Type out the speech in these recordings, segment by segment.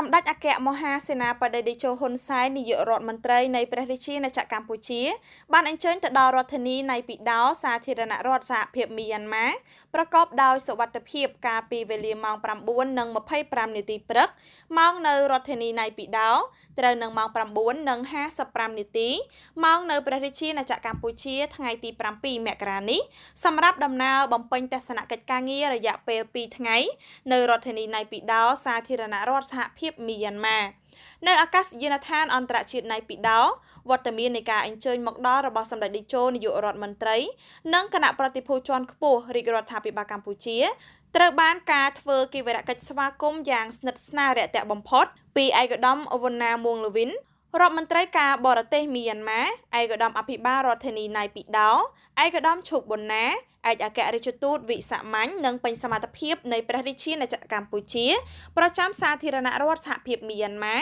សម្ដេចអគ្គមហាសេនាបតីតេជោហ៊ុនសែននាយករដ្ឋមន្ត្រីនៃព្រះរាជាណាចក្រកម្ពុជាបានអញ្ជើញទៅដល់រដ្ឋធានីណៃពីដោសាធារណរដ្ឋសហភាពមីយ៉ាន់ម៉ាប្រកបដោយសុវត្ថិភាពកាលពីវេលាម៉ោង9:25នាទី ព្រឹកម៉ោងនៅរដ្ឋធានីណៃពីដោ ត្រូវនឹងម៉ោង9:55នាទីម៉ោងនៅព្រះរាជាណាចក្រកម្ពុជា ថ្ងៃទី7មករានេះសម្រាប់ដំណើរបំពេញទស្សនកិច្ចការងាររយៈពេល2ថ្ងៃនៅរដ្ឋធានីណៃពីដោសាធារណរដ្ឋសហភាពភាពមីយ៉ាន់ម៉ានៅអាកាសយានដ្ឋានអន្តរជាតិណៃពីដោវត្តមាននៃការអញ្ជើញមកដល់របស់សម្ដេចតេជោនាយករដ្ឋមន្ត្រីនិងគណៈប្រតិភូជាន់ខ្ពស់រាជរដ្ឋាភិបាលកម្ពុជាត្រូវបាន ការធ្វើគិវរកិច្ចស្វាគមន៍យ៉ាងស្និទ្ធស្នាលរាក់ទាក់បំផុតពីឯកឧត្តមអវណ្ណាមួងលូវីនរដ្ឋមន្ត្រីការបរទេសមីយ៉ាន់ម៉ាឯកឧត្តមអភិបាលរដ្ឋធានីណៃពីដោឯកឧត្តមឈូកប៊ុនណាឯកអគ្គរដ្ឋទូត វិសាមញ្ញនិងពេញសមត្ថភាពនៃព្រះរាជាណាចក្រកម្ពុជា ប្រចាំសាធារណរដ្ឋសហភាពមីយ៉ាន់ម៉ា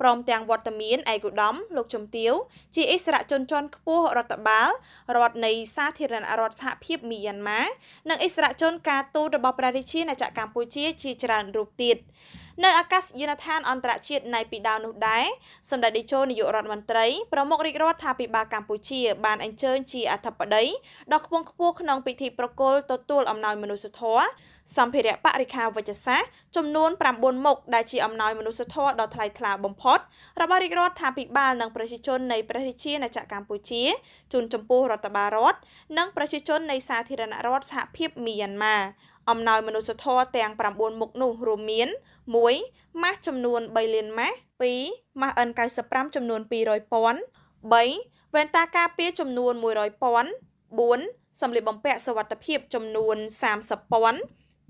ព្រមទាំងវត្តមានឯកឧត្តមលោកជំទាវជាអិសរជនជាន់ខ្ពស់រដ្ឋបាលរដ្ឋនៃសាធារណរដ្ឋសហភាពមីយ៉ាន់ម៉ានិងអិសរជន ការទូតរបស់ព្រះរាជាណាចក្រកម្ពុជាជាច្រើនរូបទៀតនៅអាកាសយានដ្ឋានអន្តរជាតិណៃពីដាវនោះដែរសម្ដេចតេជោនាយករដ្ឋមន្ត្រីប្រមុខរាជរដ្ឋាភិបាលកម្ពុជា បានអញ្ជើញជាអធិបតីដល់ខ្ពងខ្ពស់ក្នុងពិធីប្រគល់ទទួលអំណោយមនុស្សធម៌សម្ភារៈបរិខាវិជ្ជសាស្ត្រចំនួន9មុខដែលជាអំណោយមនុស្សធម៌ដ៏ថ្លៃថ្លាបំផុតរបស់រាជរដ្ឋាភិបាលនិងប្រជាជននៃប្រទេសជាណាចក្រកម្ពុជាជូនចំពោះរដ្ឋបាលរដ្ឋនិង ប្រជាជននៃសាធារណរដ្ឋសហភាពមីយ៉ាន់ម៉ាអំណោយមនុស្សធម៌ទាំង9មុខនោះរួមមាន1ម៉ាស់ចំនួន3លានម៉ាស់2ម៉ាស់ N95 ចំនួន200,000 3វ៉ែនតាការពារចំនួន100,000 4សម្លៀកបំពាក់សុវត្ថិភាពចំនួន30,000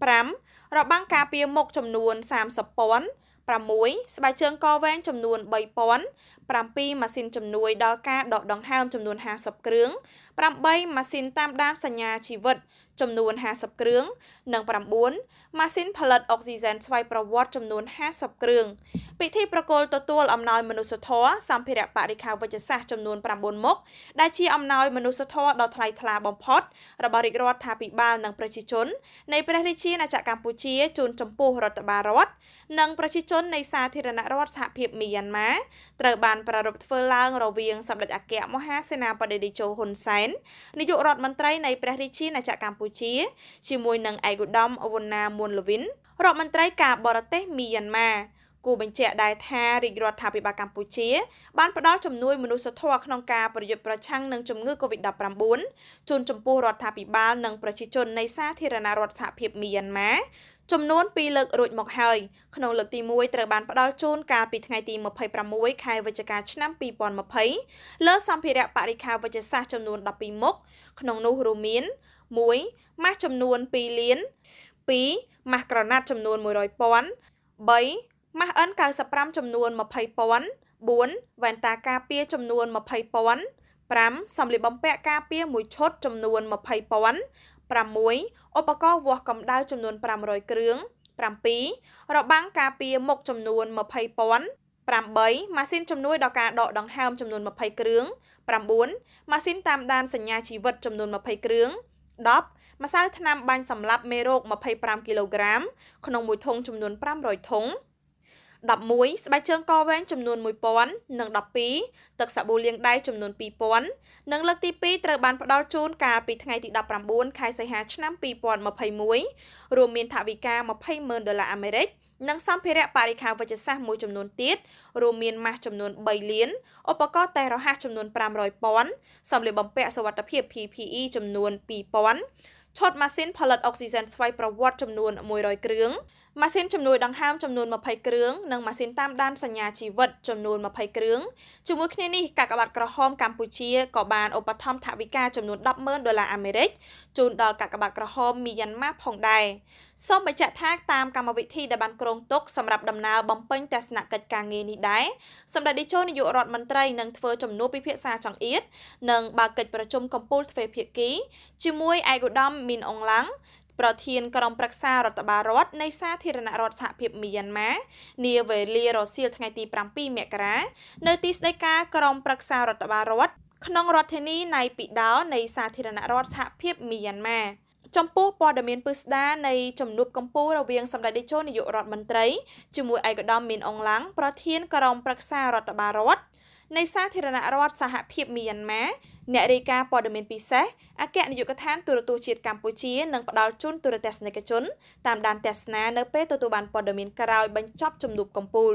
5របាំងការពារមុខចំនួន30,000 6ស្បែកជើងកវែងចំនួន3000 7ម៉ាស៊ីនជំនួយដល់ការដកដង្ហើមចំនួន50គ្រឿង8ម៉ាស៊ីនតាមដានសញ្ញាជីវិត ចំនួន50គ្រឿងនិង9ម៉ាស៊ីន ផលិតអុកស៊ីហ្សែនស្វ័យប្រវត្តិចំនួន50គ្រឿងពិធីប្រគល់ទទួលអំណោយមនុស្សធម៌សម្ភារៈបរិខាវិជ្ជសាស្ត្រចំនួន9មុខដែលជាអំណោយមនុស្សធម៌ដ៏ថ្លៃថ្លាបំផុតរបស់រាជរដ្ឋាភិបាលនិងប្រជាជននៃព្រះរាជាណាចក្រកម្ពុជាជូនចំពោះរដ្ឋបាលរដ្ឋនិងប្រជាជននៃសាធារណរដ្ឋសហភាពមីយ៉ាន់ម៉ាត្រូវបានប្រារព្ធធ្វើឡើងរវាងសម្ដេចអគ្គមហាសេនាបតីតេជោហ៊ុនសែនននាយករដ្ឋមន្ត្រីនៃព្រះរាជាណាចក្រកម្ពុជាជាមួយនឹងឯកឧត្តមវណ្ណាមួនលវិនរដ្ឋមន្ត្រីការបរទេសមីយ៉ាន់ម៉ាគូបញ្ជាក់ដែរថារាជរដ្ឋាភិបាលកម្ពុជាបានផ្តល់ជំនួយមនុស្សធម៌ក្នុងការប្រយុទ្ធប្រឆាំងនឹងជំងឺ Covid-19 ជូនចំពោះរដ្ឋាភិបាល និងប្រជាជននៃសាធារណរដ្ឋសហភាពមីយ៉ាន់ម៉ាចំនួន2លើករួចមកហើយក្នុងលើកទី1ត្រូវបានផ្ដល់ជូនកាលពីថ្ងៃទី26ខែវិច្ឆិកាឆ្នាំ2020លើសម្ភារៈបរិខាវេជ្ជសាស្ត្រចំនួន12មុខក្នុងនោះរួមមាន1ម៉ាស់ចំនួន2លាន2ម៉ាស់ក្រណាត់ចំនួន100,000 3ម៉ាស់ N95 ចំនួន20,000 4វ៉ែនតាការពារចំនួន20,000 5សម្លៀកបំពាក់ការពារមួយឈុតចំនួន20,000 6ឧបករណ៍វាស់កម្ដៅចំនួន500គ្រឿង7របាំងការពារមុខចំនួន20,000 8ម៉ាស៊ីនជំនួយដល់ការដកដង្ហើមចំនួន20គ្រឿង9ម៉ាស៊ីនតាមដានសញ្ញាជីវិតចំនួន20គ្រឿង10ម្សៅថ្នាំបាញ់សម្លាប់មេរោគ25គីឡូក្រាម ក្នុងមួយធុងចំនួន500ធុង11ស្បែកជើងកវែងចំនួន1000និង12ទឹកសាប៊ូលាងដៃចំនួន2000និងលើកទី2ត្រូវបានផ្ដល់ជូន កាលពីថ្ងៃទី19ខែសីហាឆ្នាំ2021រួមមានថវិកា20,000ដុល្លារអាមេរិក និងសម្ភារៈបរិការវិជ្ជសាស្ត្រមួយចំនួនទៀតរួមមានម៉ាស់ចំនួន3លានឧបករណ៍តេស្តរហ័សចំនួន500ពាន់សម្លៀកបំពាក់សុវត្ថិភាព PPE ចំនួន2000ឆុតម៉ាស៊ីនផលិតអុកស៊ីហ្សែនស្វ័យប្រវត្តិចំនួន100គ្រឿងម៉ាស៊ីនជំនួយដង្ហើមចំនួន20គ្រឿងនិងម៉ាស៊ីនតាមដានសញ្ញាជីវិតចំនួន20គ្រឿងជាមួយគ្នានេះកាកបាទក្រហមកម្ពុជាក៏បានឧបត្ថម្ភថវិកាចំនួន100000ដុល្លារអាមេរិកជូនដល់កាកបាទក្រហមមីយ៉ាន់ម៉ាផងដែរសូមបញ្ជាក់ថាតាមកម្មវិធីដែលបានគ្រោងទុកសម្រាប់ដំណើរបំពេញទស្សនកិច្ចការងារនេះដែរសម្ដេចតេជោនាយករដ្ឋមន្ត្រីនឹងធ្វើជំនួបពិភាក្សាចង្អៀតនិងបើកកិច្ចប្រជុំកំពូលទ្វេភាគីជាមួយឯកឧត្តមមីនអងឡាំងប្រធានក្រុមប្រឹក្សារដ្ឋបាលរដ្ឋនៃសាធារណរដ្ឋសហភាពមីយ៉ាន់ម៉ានាវេលារសៀលថ្ងៃទី7មករានៅទីស្តីការក្រុមប្រឹក្សារដ្ឋបាលរដ្ឋក្នុងរដ្ឋធានីណៃពីដោនៃសាធារណរដ្ឋសហភាពមីយ៉ាន់ម៉ាចំពោះព័ត៌មានពិស្ដានៃជំនួបកម្ពុជារវាងសម្ដេចតេជោនាយករដ្ឋមន្ត្រីជាមួយឯកឧត្តមមីនអងឡាំងប្រធានក្រុមប្រឹក្សារដ្ឋបាលរដ្ឋនៃសាធារណរដ្ឋសហភាពមីយ៉ាន់ម៉ាអ្នករាយការណ៍ព័ត៌មានពិសេសអគ្គនាយកដ្ឋានទូរទស្សន៍ជាតិកម្ពុជានឹងផ្ដល់ជូនទូរទស្សនិកជនតាមដានទស្សនានៅពេលទទួលបានព័ត៌មានក្រោយបញ្ចប់ជំនួបកំពូល